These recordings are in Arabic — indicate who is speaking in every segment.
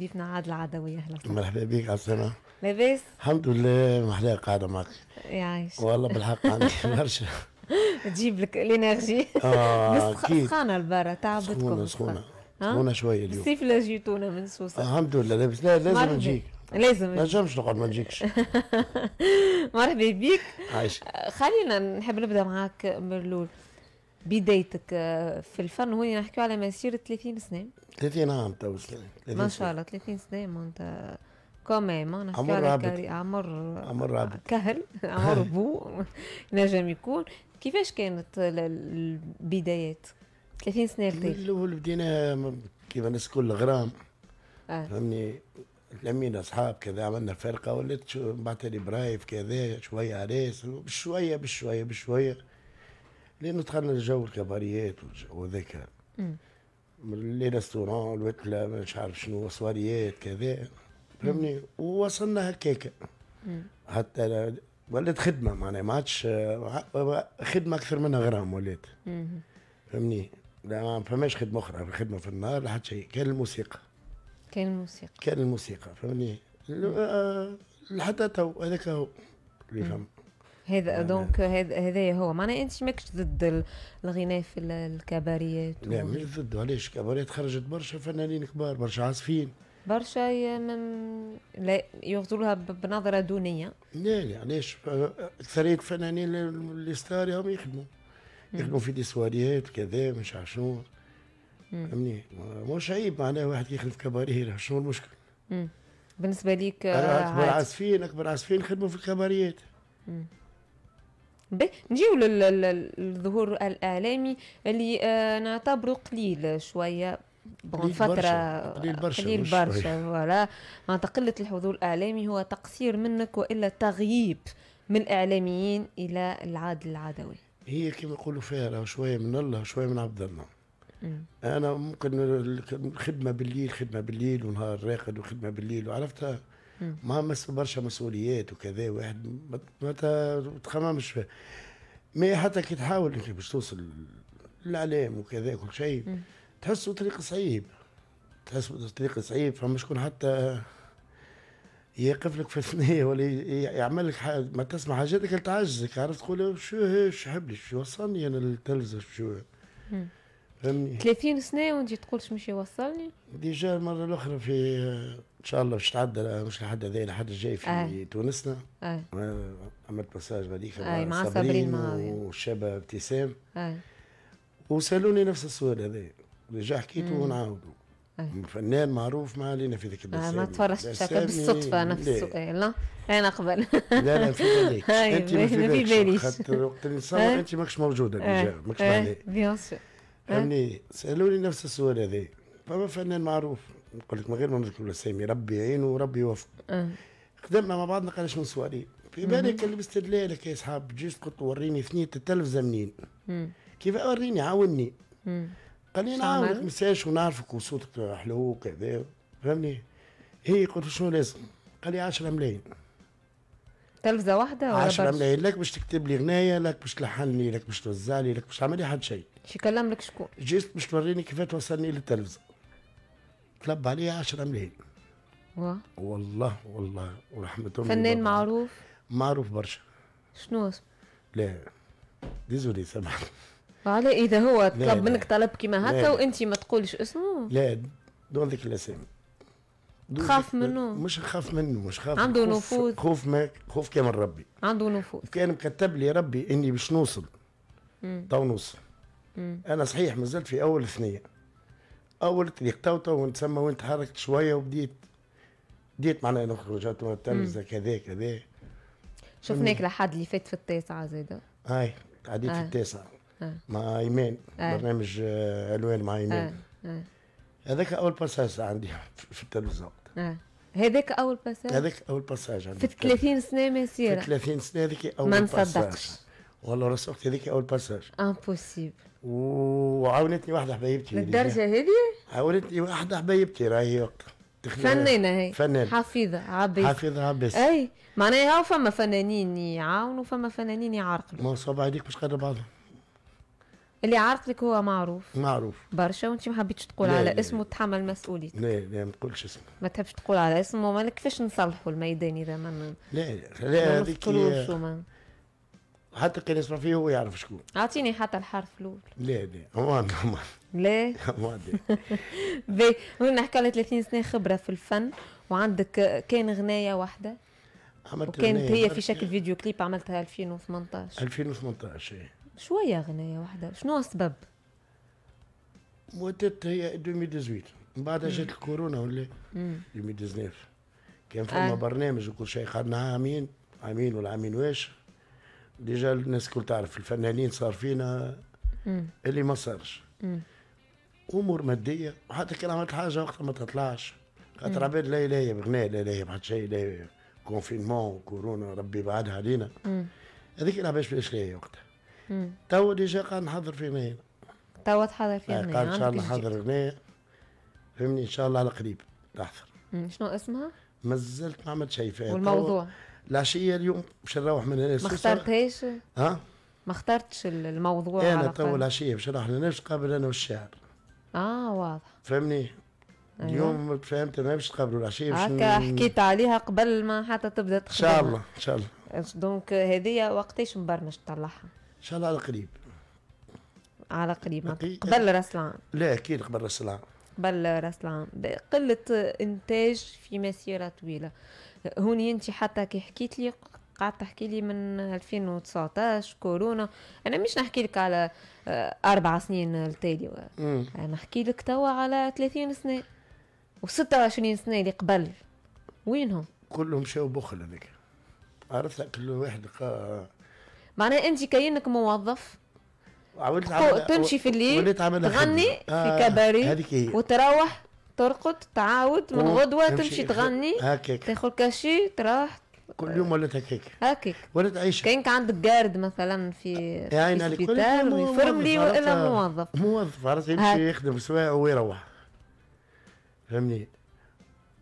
Speaker 1: ضيفنا عادل عدوي اهلا وسهلا
Speaker 2: مرحبا بك السنه لاباس؟ الحمد لله محلاه قاعدة معك يعيش والله بالحق عندي برشا
Speaker 1: تجيب لك الانرجي اه اكيد سخانة البرا تعبتكم سخونة
Speaker 2: سخونة سخونة شوية اليوم الصيف
Speaker 1: لا جيتونا من سوسة
Speaker 2: الحمد لله لاباس لا لازم نجيك لازم ما نجمش نقعد ما نجيكش
Speaker 1: مرحبا بك عايش خلينا نحب نبدا معاك من الاول بدايتك آه، في الفن هنا نحكيو على مسيرة 30 سنة
Speaker 2: 30 عام تو ما شاء الله
Speaker 1: 30 سنة معناتها كوميم آه، نحكيو على كاري عمر عمر عبد كهل عمر بو نجم يكون كيفاش كانت البدايات 30 سنة الأول
Speaker 2: بدينا كيف الناس كل غرام آه. فهمني لمينا اصحاب كذا عملنا فرقه ولات لي برايف كذا شويه عريس بشويه بشويه بشويه لانه دخلنا الجو الكباريات وذاك لي ريستورون الوتله مش عارف شنو صواريات كذا فهمني ووصلنا هكاك حتى ولات خدمه معناها ما عادش خدمه اكثر منها غرام ولات فهمني لا ما فماش خدمه اخرى خدمه في النهار لا حتى شيء كان الموسيقى كان الموسيقى كان الموسيقى فهمني آه، لحتى تو هذاك هو اللي فهمت
Speaker 1: هذا نعم، دونك نعم. هذا هو معناها انت ماكش ضد الغناء في الكباريات لا مش
Speaker 2: ضد علاش الكباريات خرجت برشا فنانين كبار برشا عازفين
Speaker 1: برشا مم... لا ياخذوا بنظره دونيه
Speaker 2: لا لا علاش اكثريه الفنانين اللي ستار هم يخدموا يخدموا في دي سواريات كذا مش عارف شنو فهمني مش عيب معناها واحد يخدم في كباريه شنو المشكل
Speaker 1: بالنسبه ليك اكبر عازفين
Speaker 2: اكبر عازفين خدموا في الكباريات
Speaker 1: نجيو للظهور الاعلامي اللي آه، نعتبره قليل شويه بون فترة قليل برشا قليل برشا فوالا معناتها قلة الحضور الإعلامي هو تقصير منك وإلا تغييب من الإعلاميين إلى العادل العدوي
Speaker 2: هي كما يقولوا فيها شوية من الله وشوية من عبد الله انا ممكن الخدمه بالليل خدمه بالليل ونهار راقد وخدمه بالليل وعرفتها ما برشا مسؤوليات وكذا واحد ما تخممش فيه ما حتى كي تحاول انت باش توصل للاعلام وكذا كل شيء تحس طريق صعيب تحس طريق صعيب فما شكون حتى يقف لك في الثنية ولا يعمل لك ما تسمع حاجاتك تعجزك عرفت تقول شو هي شو حبلي شو وصلني انا للتلفزه شو مم. فهمني
Speaker 1: 30 سنه وانت تقول مش يوصلني
Speaker 2: ديجا المره الاخرى في ان شاء الله باش تعدى مش لحد هذا لحد الجاي في أي. آه. تونسنا أي. آه. عملت مساج غاديك آه، مع صابرين والشابه ابتسام وسالوني نفس السؤال هذا ديجا حكيته ونعاودوا فنان معروف ما علينا في ذيك الدرس ما تفرجتش بالصدفه نفس
Speaker 1: السؤال لا انا قبل لا لا في بالك أيوة، انت ما في بالك خاطر وقت اللي نصور انت ماكش موجوده ديجا ماكش معناها بيان سور
Speaker 2: فهمني إيه؟ سالوني نفس السؤال هذا فما فنان معروف نقول لك من غير ما نذكر الاسامي ربي يعينه وربي يوفقه إيه. خدمنا مع بعضنا قال شنو سؤالين في بالي كان باستدلالك يا اصحاب جيت قلت وريني اثنين التلفزه منين كيف وريني عاوني قال لي نعاونك مساش ونعرفك وصوتك حلو وكذا فهمني هي قلت شنو لازم قال لي 10 ملايين تلفزه واحده ولا 10 ملايين لك باش تكتب لي غنايه لك باش تلحن لي لك باش توزع لي لك باش تعمل لي حد شيء شي كلم لك شكون جيت باش توريني كيفاش توصلني للتلفزه طلب عليا 10 ملايين و... والله والله ورحمة الله فنان معروف معروف برشا شنو اسمه؟ لا ديزولي سامحني
Speaker 1: على اذا هو طلب منك طلب كيما هكا وانت ما تقولش اسمه
Speaker 2: لا دون ذيك الاسامي تخاف منه مش خاف منه مش خاف عنده نفوذ خوف ما خوف كان من ربي عنده نفوذ كان مكتب لي ربي اني باش نوصل تو نوصل انا صحيح مازلت في اول ثنيه اول طريق تو تو تسمى وين تحركت شويه وبديت بديت معناها نخرج تلفز كذا كذا شفناك
Speaker 1: لحد اللي فات في التاسعه زاده
Speaker 2: اي عديت في التاسعه مع ايمان برنامج آه، الوان مع ايمان هذاك اول باساج عندي في التلفزيون
Speaker 1: آه. هذاك اول باساج هذاك اول باساج في 30 سنه مسيره في
Speaker 2: 30 سنه هذيك اول باساج ما نصدقش والله راس وقت هذيك اول باساج
Speaker 1: امبوسيبل
Speaker 2: وعاونتني واحده حبايبتي للدرجه هذه عاونتني واحده حبايبتي راهي وقتها فنانة هي فنان
Speaker 1: حفيظة عباس حفيظة عباس اي معناها فما فنانين يعاونوا فما فنانين يعرقلوا
Speaker 2: ما صاب عليك باش قدر بعضهم
Speaker 1: اللي عرض لك هو معروف
Speaker 2: معروف برشا وانت ما حبيتش تقول على
Speaker 1: اسمه تحمل مسؤوليتك
Speaker 2: لا لا ما نقولش اسمه
Speaker 1: ما تحبش تقول على اسمه ما كيفاش نصلحوا الميدان اذا ما لا لا هذيك
Speaker 2: حتى كان يسمع فيه هو يعرف شكون
Speaker 1: اعطيني حتى الحرف الاول
Speaker 2: لا لا امان امان لا
Speaker 1: امان نحكي على 30 سنه خبره في الفن وعندك كان غنايه واحده
Speaker 2: عملت وكانت هي في شكل
Speaker 1: فيديو كليب عملتها 2018
Speaker 2: 2018 ايه
Speaker 1: شويه غنايه واحده شنو السبب
Speaker 2: موتت هي 2018 من بعدها جات الكورونا ولا 2019 كان فما آه. برنامج وكل شيء خدنا عامين عامين ولا عامين واش ديجا الناس كل تعرف الفنانين صار فينا مم. اللي ما صارش امور ماديه وحتى كان عملت حاجه وقتها ما تطلعش خاطر عباد لا لا بغناء لا لا بحد شيء لا كونفينمون كورونا ربي بعدها علينا هذيك العباد باش لا وقتها تو ديجا قاعد نحضر في ماهر
Speaker 1: تو تحضر في ماهر قاعد ان شاء الله
Speaker 2: نحضر هنا فهمني ان شاء الله على قريب تحضر
Speaker 1: شنو اسمها؟
Speaker 2: ما زلت ما عملت شيء فيها والموضوع العشيه اليوم باش نروح من هنا ما اخترتهاش؟ ها؟
Speaker 1: ما اخترتش الموضوع انا تو العشيه
Speaker 2: باش نروح لنفس قبل انا والشاعر
Speaker 1: اه واضح فهمني أيوة. اليوم
Speaker 2: فهمت ما باش تقابلوا العشيه باش هكا حكيت
Speaker 1: عليها قبل ما حتى تبدا تخدم ان شاء الله ان شاء الله دونك هذه وقتاش مبرمج تطلعها؟
Speaker 2: ان شاء الله على قريب
Speaker 1: على قريب قبل راس العام
Speaker 2: لا اكيد قبل راس العام
Speaker 1: قبل راس العام قله انتاج في مسيره طويله هوني انت حتى كي حكيت لي قعدت تحكي لي من 2019 كورونا انا مش نحكي لك على آه، اربع سنين التالي
Speaker 2: انا نحكي
Speaker 1: لك توا على 30 سنه و26 سنه اللي
Speaker 2: قبل وينهم كلهم شاو بخل هذاك عرفت كل واحد قا
Speaker 1: معناها انت كاينك موظف
Speaker 2: تمشي في الليل تغني آه في كباري
Speaker 1: وتروح ترقد تعاود من غدوه تمشي تغني تاخذ كاشي تروح كل يوم ولات هكاك آه، هكاك ولات عايشه كانك عندك جارد مثلا في سبيتال ويفرملي والا موظف
Speaker 2: موظف عرفت يمشي يخدم سوايع ويروح فهمني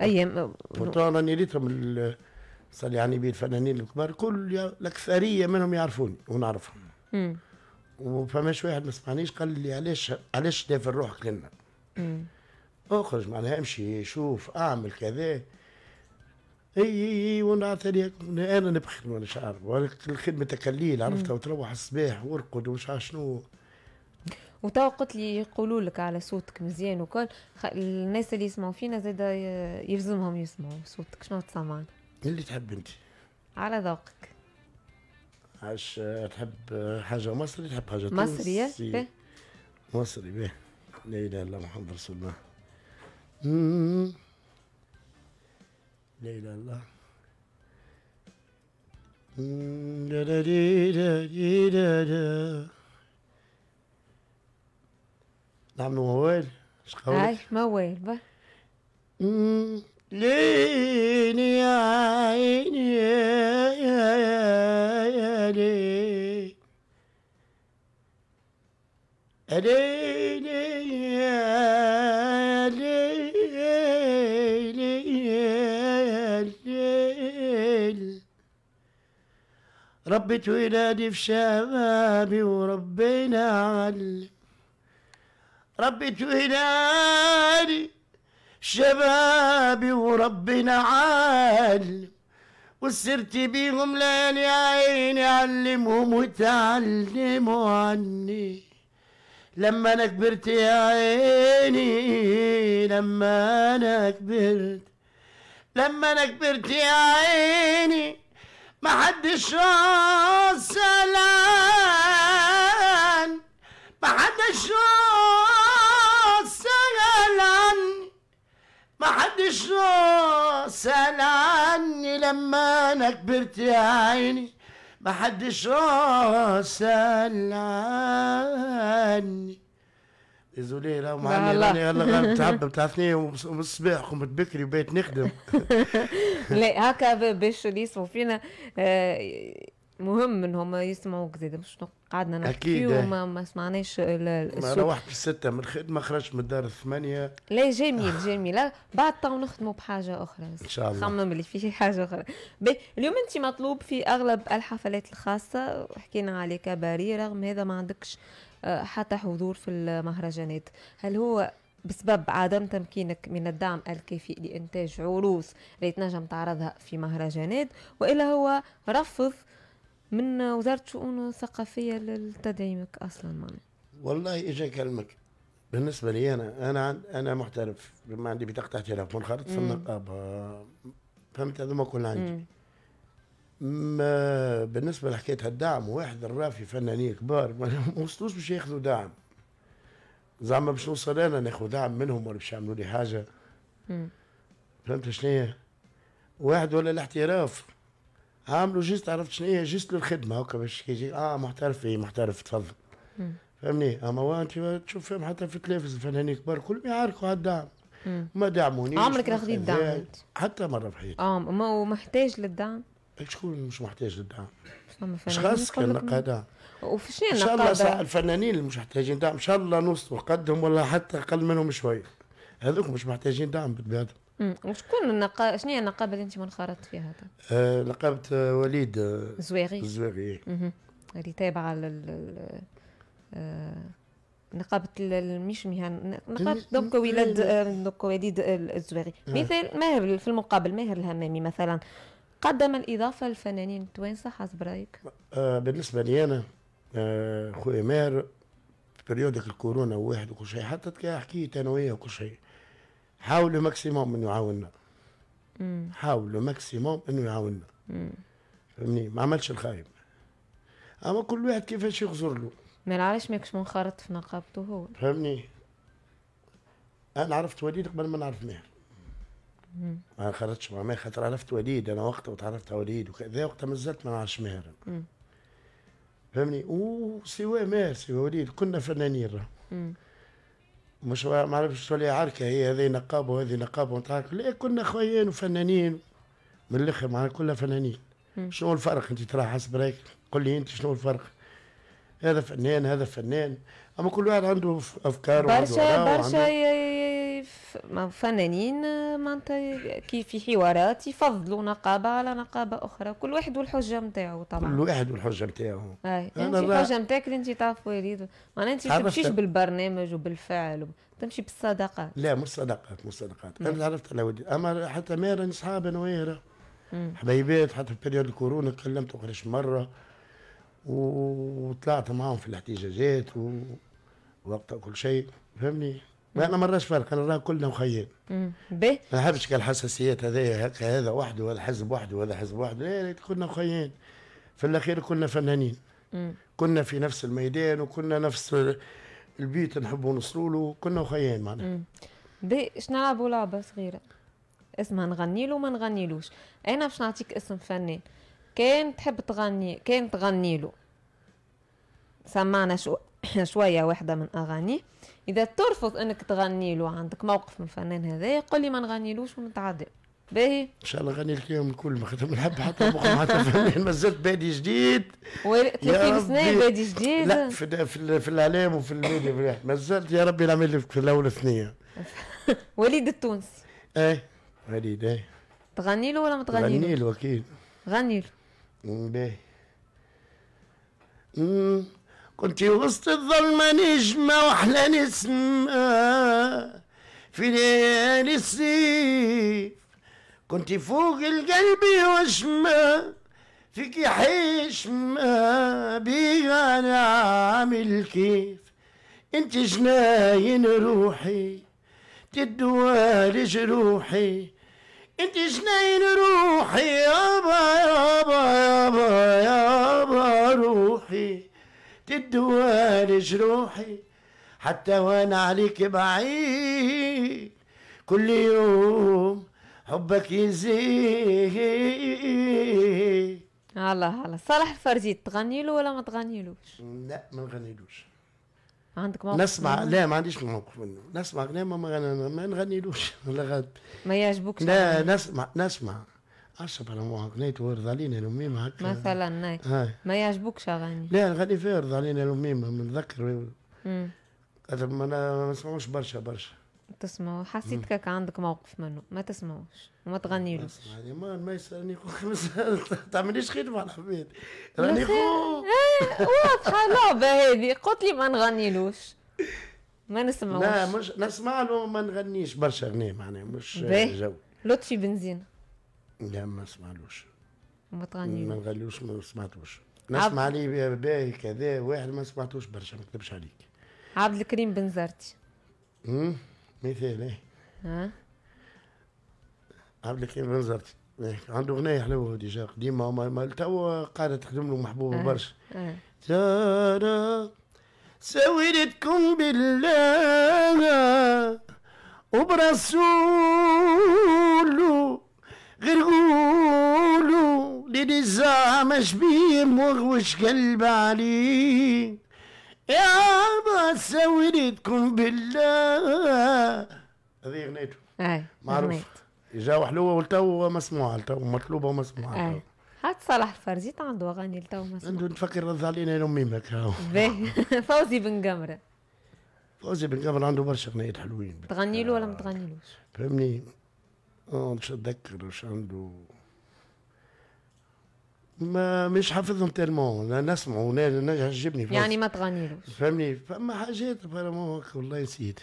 Speaker 1: ايام بورتون
Speaker 2: راني ريتهم صار لي على الفنانين الكبار كل الاكثريه منهم يعرفوني ونعرفهم وفماش واحد ما سمعنيش قال لي علاش علاش دافع روحك لنا اخرج معناها امشي شوف اعمل كذا اي اي اي ونعتريك انا نبخل وانا شعر الخدمه تكليل عرفتها وتروح الصباح وارقد ومش عارف شنو وتوا
Speaker 1: قلت لي يقولوا لك على صوتك مزيان وكل الناس اللي يسمعوا فينا زاد يلزمهم يسمعوا صوتك شنو تسمعني
Speaker 2: اللي تحب انت
Speaker 1: على ذوقك
Speaker 2: عش تحب حاجه مصري تحب حاجه إيه؟ مصري مصري به لا اله الا محمد رسول الله لا اله الا الله دا دا دي دا دي دا دا نعملوا موال شقولك؟ هاي
Speaker 1: موال با
Speaker 2: ليني يا عيني يا يا ليني يا ليل ربت ولادي في شبابي وربينا علي ربت ولادي شبابي وربنا عال وسرت بيهم ليالي عيني علمهم وتعلموا عني لما انا كبرت يا عيني لما انا كبرت لما انا كبرت يا عيني ما حدش راس سلام ما حدش راس شو راس عني لما انا كبرت يا عيني محدش راسل عني زولي لو ما عندي يلا غير بتعب بتعرفني ومن الصباح قمت بكري وبيت نخدم
Speaker 1: لا هكا باش اللي يسمعوا فينا آه، مهم هما يسمعوك زاد مش قعدنا نحكي وما ما سمعناش الصوت ما روحت
Speaker 2: الستة من الخدمة خرجت من الدار الثمانية
Speaker 1: لا جميل جميل بعد تو نخدموا بحاجة أخرى إن شاء الله خمم اللي فيه حاجة أخرى بي. اليوم أنت مطلوب في أغلب الحفلات الخاصة حكينا على كباري رغم هذا ما عندكش آه، حتى حضور في المهرجانات هل هو بسبب عدم تمكينك من الدعم الكافي لإنتاج عروض اللي تنجم تعرضها في مهرجانات وإلا هو رفض من وزاره الشؤون الثقافيه لتدعيمك اصلا معناها
Speaker 2: والله اجا كلمك بالنسبه لي انا انا انا محترف ما عندي بطاقه احتراف منخرط في النقابه فهمت هذوما كل عندي ما بالنسبه لحكايه الدعم واحد الرافي فنانين كبار ما وصلوش باش ياخذوا دعم زعما باش نوصل انا ناخذ دعم منهم ولا باش يعملوا لي حاجه فهمت شنو واحد ولا الاحتراف عامله جيست عرفت شنو هي إيه، جيست للخدمه هكا باش يجي اه محترف ايه محترف تفضل فهمني اما وانت انت تشوف فيهم حتى في التلفز الفنانين كبار كلهم يعاركوا على الدعم ما دعمونيش عمرك رفضيت دعم حتى مره في حياتي
Speaker 1: اه ما هو محتاج للدعم
Speaker 2: شكون مش محتاج للدعم؟
Speaker 1: خاص كان نقادة وفي شنو ان شاء الله
Speaker 2: الفنانين اللي مش محتاجين دعم ان شاء الله نوصلوا قدهم ولا حتى اقل منهم شوي هذوك مش محتاجين دعم بالبلاد
Speaker 1: وشكون النقابه شنو هي النقابه اللي انت منخرطت فيها؟
Speaker 2: آه نقابه وليد الزويغي آه، الزويغي
Speaker 1: اللي تابعه لل آه، نقابة مش مهن نقابة دوكا ولاد دوكا وليد آه، الزويغي مثال ماهر في المقابل ماهر الهمامي مثلا قدم الإضافة للفنانين التوانسة حسب رأيك؟
Speaker 2: آه بالنسبة لي أنا آه خويا ماهر في بريودك الكورونا وواحد وكل شيء حتى حكيت أنا وياه وكل شيء حاولوا ماكسيموم انه يعاوننا حاولوا ماكسيموم انه يعاوننا فهمني ما عملش الخايب اما كل واحد كيفاش يغزر له
Speaker 1: ما علاش ماكش منخرط في نقابته هو
Speaker 2: فهمني انا عرفت وليد قبل ما نعرف ماهر ما خرجتش مع ماهر خاطر عرفت وليد انا وقتها وتعرفت على وليد وكذا وقتها مازلت ما نعرفش ماهر فهمني وسوا ماهر سوا وليد كنا فنانين راه مش ما عرفش تولي عركه هي هذه نقابه وهذه نقابه إيه، ونتاع لا كنا خويين وفنانين من الاخر معنا كلنا فنانين شنو الفرق انت ترى حسب رايك قل لي انت شنو الفرق هذا فنان هذا فنان اما كل واحد عنده افكار برشا برشا
Speaker 1: فنانين آه، معناتها كي في حوارات يفضلوا نقابه على نقابه اخرى كل واحد والحجه نتاعو طبعا كل واحد
Speaker 2: والحجه نتاعو اي انت الحجه
Speaker 1: نتاعك اللي انت تعرف وليد معناها انت ما تمشيش بالبرنامج وبالفعل تمشي بالصداقات
Speaker 2: لا مش صداقات مش صداقات انا عرفت على وليد اما حتى ميرا انا وياه حبيبات حتى في بريود الكورونا كلمت قريش مره وطلعت معاهم في الاحتجاجات ووقت كل شيء فهمني ما انا مرش فرق انا راه كلنا مخيل به ما نحبش كالحساسيات هذايا هكا هذا وحده وهذا حزب وحده وهذا حزب وحده إيه, إيه، كنا مخيلين في الاخير كنا فنانين مم. كنا في نفس الميدان وكنا نفس البيت نحبوا نوصلوا له كنا مخيلين معناها
Speaker 1: به اش نلعبوا لعبه صغيره اسمها نغني له ما نغنيلوش انا باش نعطيك اسم فنان كان تحب تغني كان تغني له سمعنا شو شوية واحدة من اغاني إذا ترفض أنك تغني له عندك موقف من الفنان هذا يقول لي ما نغنيلوش ونتعدى باهي ان
Speaker 2: شاء الله غني لك يوم الكل ما خدم نحب حتى حتى فنان مازلت بادي جديد
Speaker 1: 30 سنه بادي جديد لا
Speaker 2: في, في, في الاعلام وفي الميديا مازلت يا ربي العمل في الاول الثانيه
Speaker 1: وليد التونسي
Speaker 2: ايه وليد ايه
Speaker 1: تغني له ولا ما تغني له؟ غني له اكيد غني
Speaker 2: له باهي كنت وسط الظلمة نجمة وأحلى نسمة في ليالي الصيف كنت فوق القلب وشمة فيك حشمة بيها أنا عامل كيف انت جناين روحي تدوالي جروحي انت جناين روحي يابا يابا يابا يابا روحي الدوار جروحي حتى وانا عليك بعيد كل يوم حبك يزيد الله الله صالح الفرزي
Speaker 1: تغني له ولا ما تغنيلوش
Speaker 2: لا ما نغنيلوش عندك موقف نسمع منه؟ لا ما عنديش موقف منه نسمع كلام ما ما نغنيلوش
Speaker 1: ما يعجبوكش لا
Speaker 2: نسمع نسمع عشرة على مو أغنية ويرضى علينا الأميمة هكا
Speaker 1: مثلا آه. ما يعجبوكش أغاني لا
Speaker 2: أغاني فيها يرضى علينا الأميمة منذكر امم ما نسمعوش برشا برشا
Speaker 1: تسمعوا حسيت كاك عندك موقف منه ما تسمعوش وما تغنيلوش
Speaker 2: يعني ما ما يسالني تعمليش خير مع الحبيب راني واضحة لعبة هذه قلت لي ما نغنيلوش
Speaker 1: ما نسمعوش لا مش
Speaker 2: نسمع له ما نغنيش برشا اغنية معناها مش جو
Speaker 1: لطفي بنزين
Speaker 2: لا ما سمعلوش ما تغنيوش ما نغنيوش ما سمعتوش نسمع عبد... لي باهي كذا واحد ما سمعتوش برشا ما نكذبش عليك
Speaker 1: عبد الكريم بن زرتي
Speaker 2: امم مثال ايه ها عبد الكريم بن زرتي إيه، عنده غنية حلوه ديجا قديمه ما توا قاعده تخدم له محبوبه إيه، برشا ترى إيه. سويتكم بالله وبرسوله غير قولوا لنزامش بيمر مغوش قلب عليه يا بس ولدكم بالله هذه اغنيته معروف جاو حلوه ولتو مسموعه لتو مطلوبه ومسموعه أي.
Speaker 1: هات صلاح الفرزيت عنده اغاني لتو مسموعه عنده
Speaker 2: نفكر رد علينا انا وامي
Speaker 1: فوزي بن قمره
Speaker 2: فوزي بن قمره عنده برشا اغنيات حلوين
Speaker 1: تغني له ولا ما تغنيلوش
Speaker 2: فهمني اه مش اتذكر مش عنده ما مش حافظهم تالمون لا نسمعه انا يعجبني يعني ما تغنيلوش فهمني فما حاجات فما والله نسيت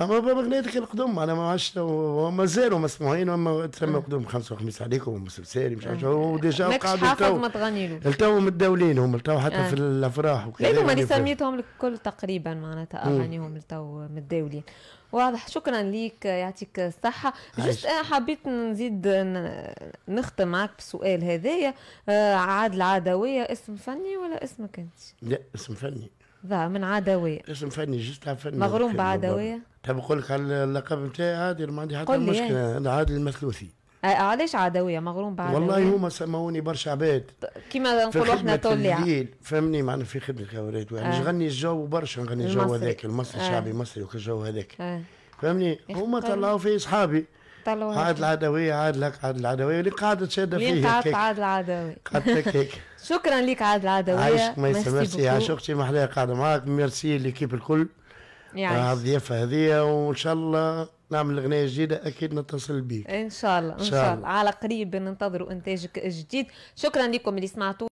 Speaker 2: اما بابا بغلاتك القدوم انا ما عشت وما زالوا مسموعين اما تسمى آه. قدوم 55 عليكم ومسلسل مش عارف شو آه. وديجا قعدوا تو ما تغنيلوش التو متداولين هم التو حتى آه. في الافراح وكذا لا هما اللي سميتهم
Speaker 1: الكل تقريبا معناتها اغانيهم التو متداولين واضح شكرا ليك يعطيك الصحة جست أنا حبيت نزيد نختم معك بالسؤال هذايا عاد العدوية اسم فني ولا اسمك أنت؟
Speaker 2: لا اسم فني
Speaker 1: ذا من عدوية
Speaker 2: اسم فني جست فني مغروم بعدوية تبي نقول لك على اللقب نتاعي عادي ما عندي حتى مشكلة أنا عادل المثلوثي
Speaker 1: علاش عدوية مغروم بعدوية والله
Speaker 2: هما سموني برشا عباد كيما نقولوا احنا طلع الليل فهمني معنا في خدمة كوريت يعني نغني الجو برشا نغني الجو هذاك المصري الشعبي المصري وكالجو هذاك فهمني هما طيب. طلعوا في اصحابي طلعوا عاد العدوية عاد لك عاد العدوية اللي قاعدة شادة فيه قعدت عاد العدوية قعدت هيك
Speaker 1: شكرا لك عاد العدوية عايشك ميسا ميرسي عشقتي
Speaker 2: محلاها قاعدة معاك ميرسي ليكيب الكل على الضيافة هذه وإن شاء الله نعمل اغنيه جديده اكيد نتصل بيك
Speaker 1: ان شاء الله ان شاء الله, شاء الله. على قريب ننتظر انتاجك الجديد شكرا لكم اللي سمعتوا